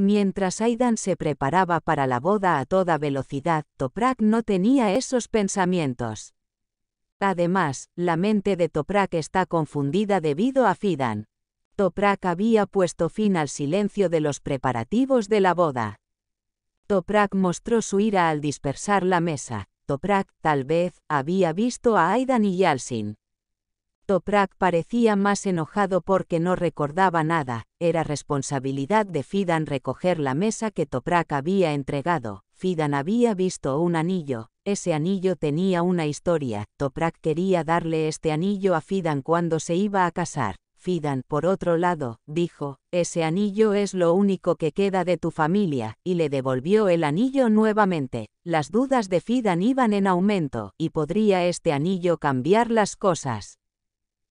Mientras Aidan se preparaba para la boda a toda velocidad, Toprak no tenía esos pensamientos. Además, la mente de Toprak está confundida debido a Fidan. Toprak había puesto fin al silencio de los preparativos de la boda. Toprak mostró su ira al dispersar la mesa. Toprak, tal vez, había visto a Aidan y Yalsin. Toprak parecía más enojado porque no recordaba nada, era responsabilidad de Fidan recoger la mesa que Toprak había entregado. Fidan había visto un anillo, ese anillo tenía una historia, Toprak quería darle este anillo a Fidan cuando se iba a casar. Fidan, por otro lado, dijo, ese anillo es lo único que queda de tu familia, y le devolvió el anillo nuevamente. Las dudas de Fidan iban en aumento, y podría este anillo cambiar las cosas.